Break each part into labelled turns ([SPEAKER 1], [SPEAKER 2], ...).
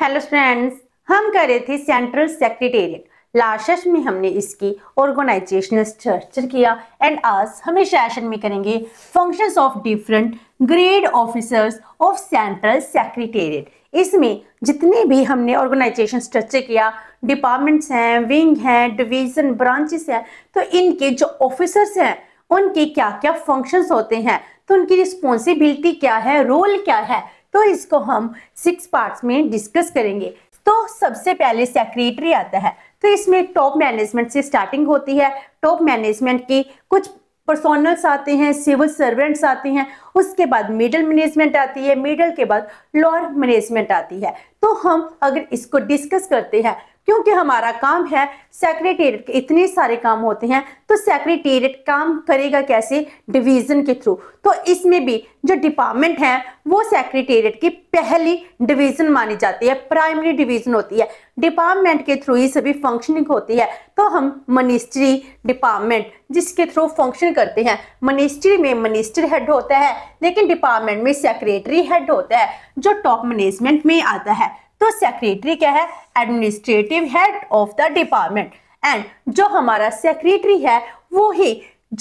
[SPEAKER 1] hello friends हम कर रहे थे सेंट्रल सेक्रेटेरिएट लास्ट में हमने इसकी ऑर्गेनाइजेशनल स्ट्रक्चर किया एंड आज हम इस सेशन में करेंगे functions of different grade officers of central secretariat इसमें जितने भी हमने ऑर्गेनाइजेशन स्ट्रक्चर किया डिपार्टमेंट्स हैं विंग हैं डिवीजन ब्रांचेस हैं तो इनके जो ऑफिसर्स हैं उनके क्या क्या फंक्शंस होते हैं तो उनकी रिस्पॉन्सिबिलिटी क्या है रोल क्या है तो इसको हम सिक्स पार्ट्स में डिस्कस करेंगे तो सबसे पहले सेक्रेटरी आता है तो इसमें टॉप मैनेजमेंट से स्टार्टिंग होती है टॉप मैनेजमेंट की कुछ पर्सोनल्स आते हैं सिविल सर्वेंट्स आते हैं उसके बाद मिडिल मैनेजमेंट आती है मिडिल के बाद लोअर मैनेजमेंट आती है तो हम अगर इसको डिस्कस करते हैं क्योंकि हमारा काम है सेक्रेटेरिएट के इतने सारे काम होते हैं तो सेक्रेटेरिएट काम करेगा कैसे डिवीजन के थ्रू तो इसमें भी जो डिपार्टमेंट है वो सेक्रेटेरिएट की पहली डिवीजन मानी जाती है प्राइमरी डिवीजन होती है डिपार्टमेंट के थ्रू ही सभी फंक्शनिंग होती है तो हम मिनिस्ट्री डिपार्टमेंट जिसके थ्रू फंक्शन करते हैं मिनिस्ट्री में मिनिस्टर हेड होता है लेकिन डिपार्टमेंट में सेक्रेटरी हेड होता है जो टॉप मैनेजमेंट में आता है तो सेक्रेटरी क्या है administrative head of the department and जो हमारा सेक्रेटरी है वो ही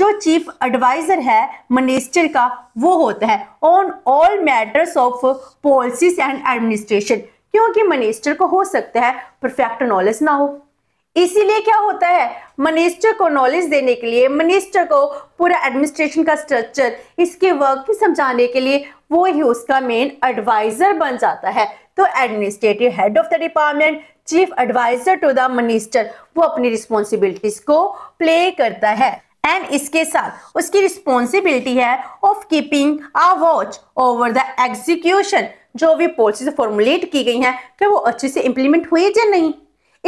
[SPEAKER 1] जो चीफ एडवाइजर है मिनिस्टर का वो होता है on all matters of policies and administration क्योंकि मिनिस्टर को हो सकता है परफेक्ट नॉलेज ना हो इसीलिए क्या होता है मिनिस्टर को नॉलेज देने के लिए मिनिस्टर को पूरा एडमिनिस्ट्रेशन का स्ट्रक्चर इसके वर्क की समझाने के लिए वो ही उसका मेन एडवाइजर बन जाता है तो administrative head of the department chief adviser to the minister वो अपनी रिस्पॉन्सिबिलिटीज को प्ले करता है एंड इसके साथ उसकी रिस्पॉन्सिबिलिटी है of keeping a watch over the execution जो भी पॉलिसीज फॉर्मुलेट की गई हैं क्या वो अच्छे से इंप्लीमेंट हुई या नहीं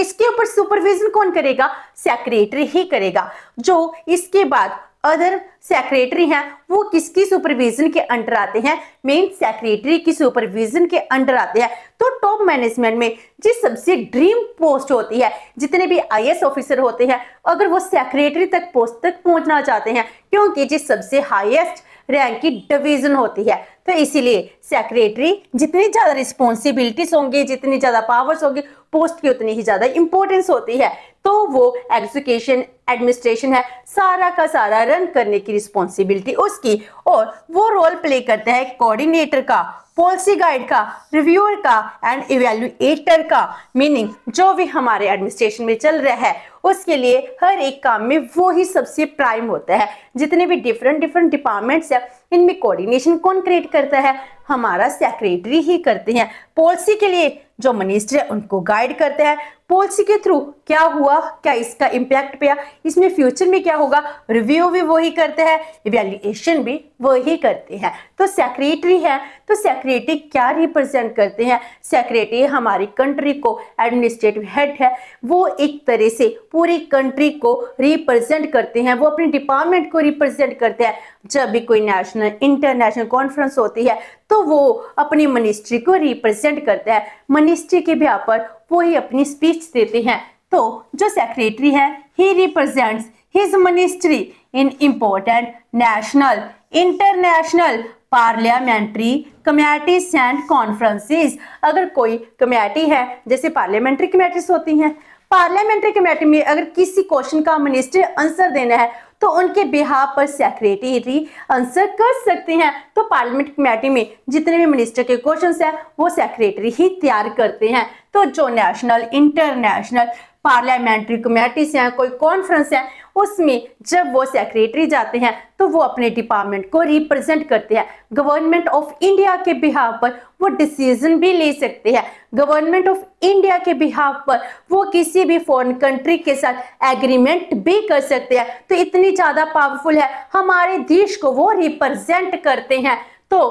[SPEAKER 1] इसके ऊपर सुपरविजन कौन करेगा सेक्रेटरी ही करेगा जो इसके बाद अदर सेक्रेटरी हैं वो किसकी सुपरविजन के अंडर आते हैं मेन सेक्रेटरी की सुपरविजन के अंडर आते हैं तो टॉप मैनेजमेंट में जिस सबसे ड्रीम पोस्ट होती है जितने भी आईएएस ऑफिसर होते हैं अगर वो सेक्रेटरी तक पोस्ट तक पहुंचना चाहते हैं क्योंकि जिस सबसे हाईएस्ट रैंक की डिवीजन होती है तो इसीलिए सेक्रेटरी जितनी ज़्यादा रिस्पॉन्सिबिलिटीज होंगी जितनी ज़्यादा पावर्स होंगी पोस्ट की उतनी ही ज़्यादा इंपॉर्टेंस होती है तो वो एग्जीक्यूशन एडमिनिस्ट्रेशन है सारा का सारा रन करने की रिस्पॉन्सिबिलिटी उसकी और वो रोल प्ले करते हैं कोऑर्डिनेटर का पॉलिसी गाइड का रिव्यूअर का एंड इवेल्युएटर का मीनिंग जो भी हमारे एडमिनिस्ट्रेशन में चल रहा है उसके लिए हर एक काम में वो ही सबसे प्राइम होता है जितने भी डिफरेंट डिफरेंट डिपार्टमेंट्स हैं इनमें कोऑर्डिनेशन कौन क्रिएट करता है हमारा सेक्रेटरी ही करते हैं पॉलिसी के लिए जो मिनिस्टर है उनको गाइड करते हैं पॉलिसी के थ्रू क्या हुआ क्या इसका इम्पैक्ट पे इसमें फ्यूचर में क्या होगा रिव्यू भी वही करते हैं इवेल्युएशन भी वही करते हैं तो सेक्रेटरी है तो सेक्रेटरी क्या रिप्रेजेंट करते हैं सेक्रेटरी हमारी कंट्री को एडमिनिस्ट्रेटिव हेड है वो एक तरह से पूरी कंट्री को रिप्रेजेंट करते हैं वो अपने डिपार्टमेंट को रिप्रेजेंट करते हैं जब भी कोई नेशनल इंटरनेशनल कॉन्फ्रेंस होती है तो वो अपनी मिनिस्ट्री को रिप्रेजेंट करते हैं मिनिस्ट्री के भी यहाँ पर वो ही अपनी स्पीच देते हैं तो जो सेक्रेटरी है he represents his ministry in important national international parliamentary committees and conferences अगर कोई कमेटी है जैसे पार्लियामेंट्री कमेटीज होती हैं पार्लियामेंट्री कमेटी में अगर किसी क्वेश्चन का मिनिस्टर आंसर देना है तो उनके बिहार पर सेक्रेटरी आंसर कर सकते हैं तो पार्लियामेंट कमेटी में जितने भी मिनिस्टर के क्वेश्चन हैं वो सेक्रेटरी ही तैयार करते हैं तो जो नेशनल इंटरनेशनल पार्लियामेंट्री कमेटीज हैं कोई कॉन्फ्रेंस है उसमें जब वो सेक्रेटरी जाते हैं तो वो अपने डिपार्टमेंट को रिप्रेजेंट करते हैं गवर्नमेंट ऑफ इंडिया के बिहाव पर वो डिसीजन भी ले सकते हैं गवर्नमेंट ऑफ इंडिया के बिहाव पर वो किसी भी फॉरेन कंट्री के साथ एग्रीमेंट भी कर सकते हैं तो इतनी ज़्यादा पावरफुल है हमारे देश को वो रिप्रजेंट करते हैं तो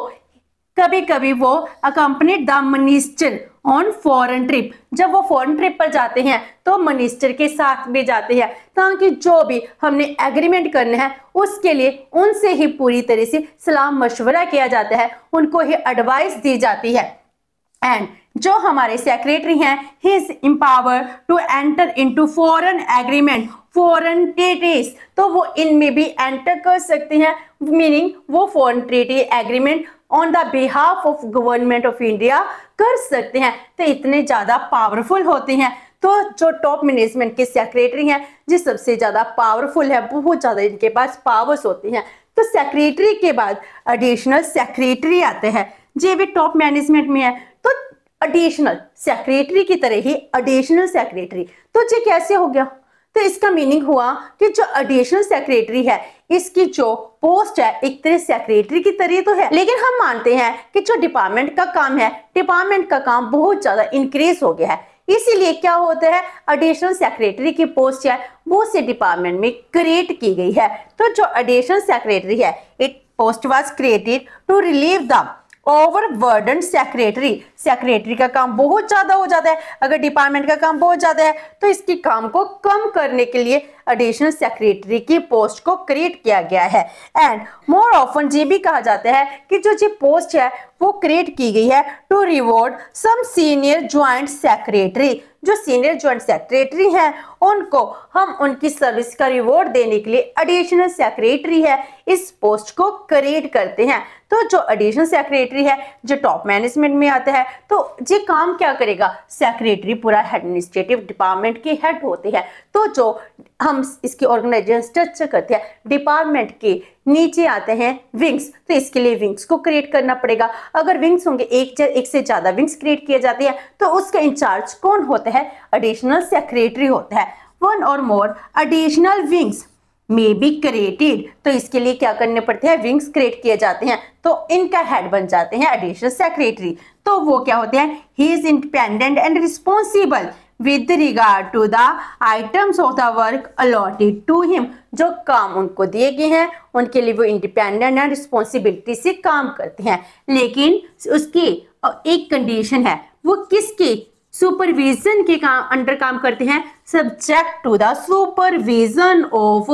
[SPEAKER 1] कभी कभी वो accompany the minister on foreign trip जब वो फॉरेन ट्रिप पर जाते हैं तो मिनिस्टर के साथ भी जाते हैं ताकि जो भी हमने एग्रीमेंट करना है उसके लिए उनसे ही पूरी तरह से सलाह मशवरा किया जाता है उनको ही एडवाइस दी जाती है एंड जो हमारे सेक्रेटरी हैं he is to enter to foreign agreement foreign treaties तो वो इनमें भी एंटर कर सकते हैं मीनिंग वो foreign treaty agreement on the behalf of government of India कर सकते हैं तो इतने ज़्यादा पावरफुल होते हैं तो जो टॉप मैनेजमेंट के सेक्रेटरी हैं जो सबसे ज़्यादा पावरफुल है बहुत ज़्यादा इनके पास पावर्स होती हैं तो सेक्रेटरी के बाद एडिशनल सेक्रेटरी आते हैं जे भी टॉप मैनेजमेंट में है तो एडिशनल सेक्रेटरी की तरह ही एडिशनल सेक्रेटरी तो जी कैसे हो गया तो इसका मीनिंग हुआ कि जो एडिशनल सेक्रेटरी है इसकी जो पोस्ट है एक तरह सेक्रेटरी की तरह तो है लेकिन हम मानते हैं कि जो डिपार्टमेंट का काम है डिपार्टमेंट का काम बहुत ज्यादा इंक्रीज हो गया है इसीलिए क्या होता है एडिशनल सेक्रेटरी की पोस्ट है वो से डिपार्टमेंट में क्रिएट की गई है तो जो एडिशनल सेक्रेटरी है it post was created to relieve the overburden secretary secretary का काम बहुत ज्यादा हो जाता है अगर डिपार्टमेंट का काम बहुत ज्यादा है तो इसकी काम को कम करने के लिए एडिशनल सेक्रेटरी की पोस्ट को क्रिएट किया गया है एंड मोर ऑफन ये भी कहा जाता है कि जो ये पोस्ट है वो क्रिएट की गई है to reward some senior joint secretary जो सीनियर ज्वाइंट सेक्रेटरी हैं उनको हम उनकी सर्विस का रिवॉर्ड देने के लिए एडिशनल सेक्रेटरी है इस पोस्ट को क्रिएट करते हैं तो जो एडिशनल सेक्रेटरी है जो टॉप मैनेजमेंट में आता है तो ये काम क्या करेगा सेक्रेटरी पूरा एडमिनिस्ट्रेटिव डिपार्टमेंट के हेड होते हैं तो जो हम हम इसकी ऑर्गेनाइजेशन स्ट्रक्चर करते हैं डिपार्टमेंट के नीचे आते हैं विंग्स तो इसके लिए विंग्स को क्रिएट करना पड़ेगा अगर विंग्स होंगे एक एक से ज़्यादा विंग्स क्रिएट किए जाते हैं तो उसका इंचार्ज कौन होता है अडिशनल सेक्रेटरी होता है वन और more additional wings may be created तो इसके लिए क्या करने पड़ते हैं विंग्स क्रिएट किए जाते हैं तो इनका हेड बन जाते हैं एडिशनल सेक्रेटरी तो वो क्या होते हैं he is independent and responsible with regard to the items of the work allotted to him जो काम उनको दिए गए हैं उनके लिए वो इंडिपेंडेंट एंड रिस्पॉन्सिबिलिटी से काम करते हैं लेकिन उसकी एक कंडीशन है वो किसकी सुपरविजन के काम अंडर काम करते हैं subject to the supervision of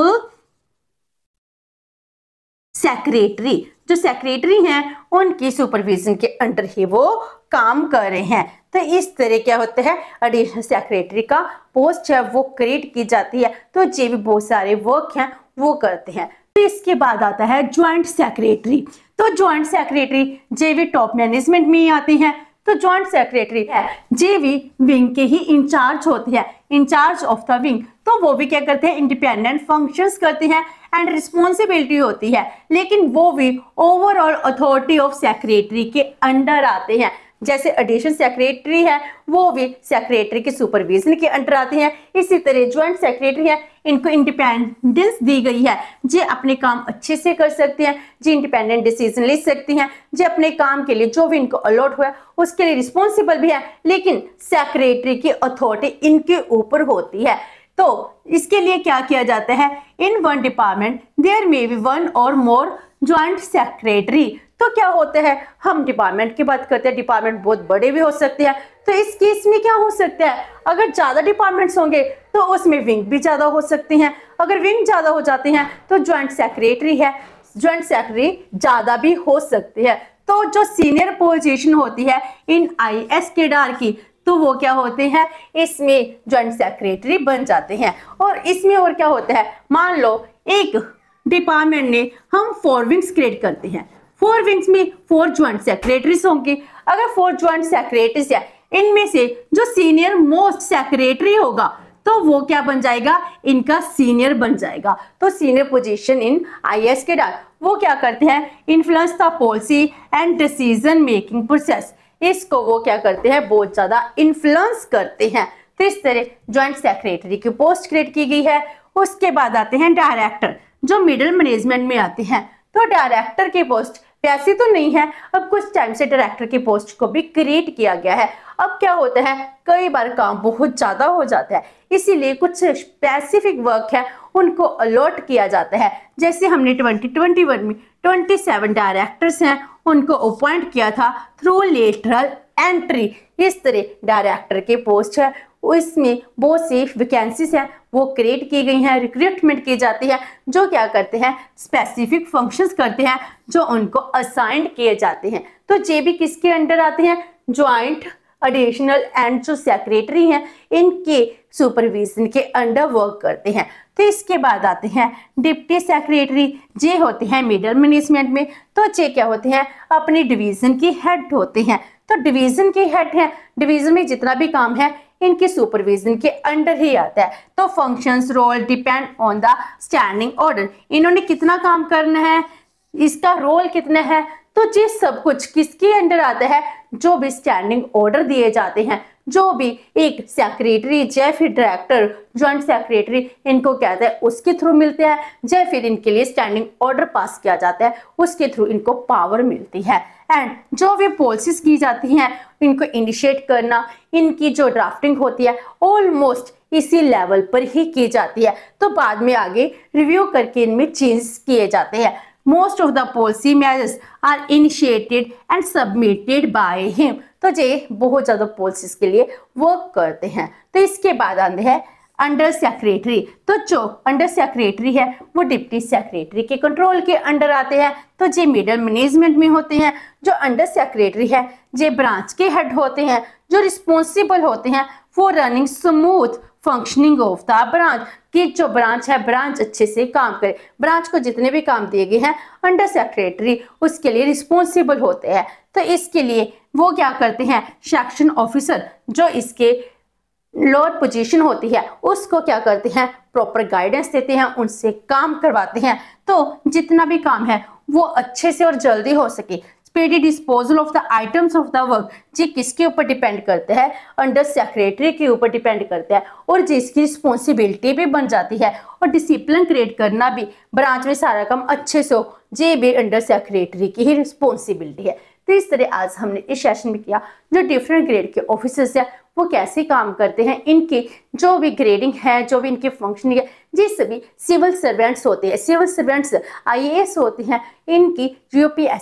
[SPEAKER 1] secretary जो सेक्रेटरी हैं उनकी सुपरविजन के अंडर ही वो काम कर रहे हैं तो इस तरह क्या होता है एडिशनल सेक्रेटरी का पोस्ट है वो क्रिएट की जाती है तो जे भी बहुत सारे वर्क हैं वो करते हैं तो इसके बाद आता है ज्वाइंट सेक्रेटरी तो ज्वाइंट सेक्रेटरी जे भी टॉप मैनेजमेंट में ही आते हैं तो ज्वाइंट सेक्रेटरी है जे भी विंग के ही इंचार्ज होते हैं इंचार्ज ऑफ द विंग तो वो भी क्या करते हैं इंडिपेंडेंट फंक्शंस करते हैं एंड रिस्पॉन्सिबिलिटी होती है लेकिन वो भी ओवरऑल अथॉरिटी ऑफ सेक्रेटरी के अंडर आते हैं जैसे एडिशन सेक्रेटरी है वो भी सेक्रेटरी के सुपरविजन के अंडर आते हैं इसी तरह ज्वाइंट सेक्रेटरी है इनको इंडिपेंडेंस दी गई है जे अपने काम अच्छे से कर सकते हैं जे इंडिपेंडेंट डिसीजन ले सकती हैं जे अपने काम के लिए जो भी इनको अलॉट हुआ उसके लिए रिस्पॉन्सिबल भी है लेकिन सेक्रेटरी की अथॉरिटी इनके ऊपर होती है तो इसके लिए क्या किया जाता है in one department there may be one और मोर ज्वाइंट सेक्रेटरी तो क्या होता है हम डिपार्टमेंट की बात करते हैं डिपार्टमेंट बहुत बड़े भी हो सकते हैं तो इस केस में क्या हो सकता है अगर ज़्यादा डिपार्टमेंट्स होंगे तो उसमें विंग भी ज़्यादा हो सकती हैं अगर विंग ज़्यादा हो जाते हैं तो ज्वाइंट सेक्रेटरी है ज्वाइंट सेक्रेटरी ज़्यादा भी हो सकती है तो जो सीनियर पोजीशन होती है इन आई एस केडार की तो वो क्या होते हैं इसमें ज्वाइंट सेक्रेटरी बन जाते हैं और इसमें और क्या होता है मान लो एक डिपार्टमेंट ने हम फोर विंग्स क्रिएट करते हैं फोर विंग्स में फोर ज्वाइंट सेक्रेटरीज होंगे अगर फोर ज्वाइंट सेक्रेटरीज है इनमें से जो सीनियर मोस्ट सेक्रेटरी होगा तो वो क्या बन जाएगा इनका सीनियर बन जाएगा तो सीनियर पोजीशन इन आईएएस के डाल वो क्या करते हैं influence the policy and decision making process इसको वो क्या करते हैं बहुत ज्यादा इन्फ्लुएंस करते हैं तो इस तरह ज्वाइंट सेक्रेटरी की पोस्ट क्रिएट की गई है उसके बाद आते हैं डायरेक्टर जो मिडिल मैनेजमेंट में आते हैं तो डायरेक्टर की पोस्ट वैसी तो नहीं है अब कुछ टाइम से डायरेक्टर की पोस्ट को भी क्रिएट किया गया है अब क्या होता है कई बार काम बहुत ज्यादा हो जाता है इसीलिए कुछ स्पेसिफिक वर्क है उनको अलॉट किया जाता है जैसे हमने 2021 में 27 डायरेक्टर्स हैं उनको अपॉइंट किया था थ्रू लेटरल एंट्री इस तरह डायरेक्टर के पोस्ट है इसमें बहुत सी वैकेंसीज हैं वो क्रिएट की गई हैं रिक्रूटमेंट की जाती है जो क्या करते हैं स्पेसिफिक फंक्शंस करते हैं जो उनको असाइंड किए जाते हैं तो जे भी किसके अंडर आते हैं ज्वाइंट एडिशनल एंड जो सेक्रेटरी हैं इनके सुपरविजन के अंडर वर्क करते हैं तो इसके बाद आते हैं डिप्टी सेक्रेटरी जे होते हैं मिडल मैनेजमेंट में तो जे क्या होते हैं अपनी डिवीजन की हेड होते हैं तो डिवीजन के हेड हैं डिवीजन में जितना भी काम है इनकी सुपरविजन के अंडर ही आता है तो functions role depend on the standing order इन्होंने कितना काम करना है इसका रोल कितना है तो ये सब कुछ किसके अंडर आता है जो भी स्टैंडिंग ऑर्डर दिए जाते हैं जो भी एक सेक्रेटरी या फिर डायरेक्टर ज्वाइंट सेक्रेटरी इनको कहते है उसके थ्रू मिलते हैं या फिर इनके लिए स्टैंडिंग ऑर्डर पास किया जाता है उसके थ्रू इनको पावर मिलती है एंड जो भी पॉलिसीज की जाती हैं इनको इनिशिएट करना इनकी जो ड्राफ्टिंग होती है ऑलमोस्ट इसी लेवल पर ही की जाती है तो बाद में आगे रिव्यू करके इनमें चेंज किए जाते हैं most of the policy measures are initiated and submitted by him तो ये बहुत ज़्यादा पॉलिसीज के लिए वर्क करते हैं तो इसके बाद आते हैं अंडर सेक्रेटरी तो जो अंडर सेक्रेटरी है वो डिप्टी सेक्रेटरी के कंट्रोल के अंडर आते हैं तो ये मिडल मैनेजमेंट में होते हैं जो अंडर सेक्रेटरी है जे ब्रांच के हेड होते हैं जो रिस्पॉन्सिबल होते हैं for running smooth functioning of the branch कि जो ब्रांच है ब्रांच अच्छे से काम करे ब्रांच को जितने भी काम दिए गए हैं अंडर सेक्रेटरी उसके लिए रिस्पॉन्सिबल होते हैं तो इसके लिए वो क्या करते हैं सेक्शन ऑफिसर जो इसके लोअर पोजीशन होती है उसको क्या करते हैं प्रॉपर गाइडेंस देते हैं उनसे काम करवाते हैं तो जितना भी काम है वो अच्छे से और जल्दी हो सके speedy disposal of the items of the work ये किसके ऊपर डिपेंड करते हैं अंडर सेक्रेटरी के ऊपर डिपेंड करते हैं और जिसकी रिस्पॉन्सिबिलिटी भी बन जाती है और डिसिप्लिन क्रिएट करना भी ब्रांच में सारा काम अच्छे से हो ये भी अंडर सेक्रेटरी की ही रिस्पॉन्सिबिलिटी है तो इस तरह आज हमने इस सेशन में किया जो डिफरेंट ग्रेड के ऑफिसर्स हैं वो कैसे काम करते हैं इनकी जो भी ग्रेडिंग है जो भी इनकी फंक्शनिंग है जिस भी सिविल सर्वेंट्स होते हैं सिविल सर्वेंट्स आई होते हैं इनकी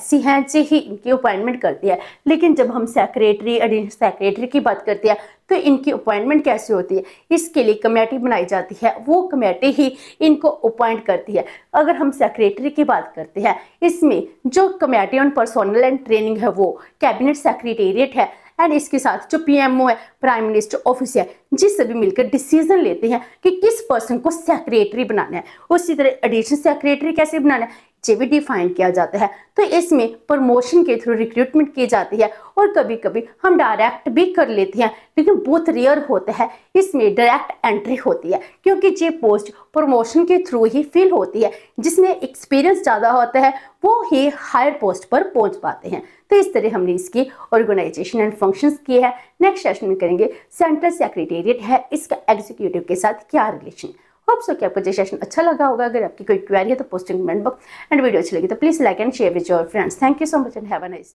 [SPEAKER 1] सी हैं जी ही इनकी अपॉइंटमेंट करती है लेकिन जब हम सेक्रेटरी सेक्रेटरी की बात करते हैं तो इनकी अपॉइंटमेंट कैसे होती है इसके लिए कमेटी बनाई जाती है वो कमेटी ही इनको अपॉइंट करती है अगर हम सेक्रेटरी की बात करते हैं इसमें जो committee on personnel and training है वो कैबिनेट सेक्रेटेरिएट है एंड इसके साथ जो पीएमओ है प्राइम मिनिस्टर ऑफिस है जिससे भी मिलकर डिसीजन लेते हैं कि किस पर्सन को सेक्रेटरी बनाना है उसी तरह एडिशनल सेक्रेटरी कैसे बनाना है ये भी डिफाइन किया जाता है तो इसमें प्रमोशन के थ्रू रिक्रूटमेंट की जाती है और कभी कभी हम डायरेक्ट भी कर लेते हैं लेकिन बहुत रेयर होता है इसमें डायरेक्ट एंट्री होती है क्योंकि ये पोस्ट प्रमोशन के थ्रू ही फिल होती है जिसमें एक्सपीरियंस ज़्यादा होता है वो ही हायर पोस्ट पर पहुंच पाते हैं तो इस तरह हमने इसकी ऑर्गेनाइजेशन एंड फंक्शंस की है नेक्स्ट सेशन में करेंगे सेंट्रल सेक्रेटेरिएट है इसका एग्जीक्यूटिव के साथ क्या रिलेशन होप सो कि आपको ये सेशन अच्छा लगा होगा अगर आपकी कोई क्वेरी है तो posting comment box and video अच्छी लगी तो please like and share with your friends thank you so much and have a nice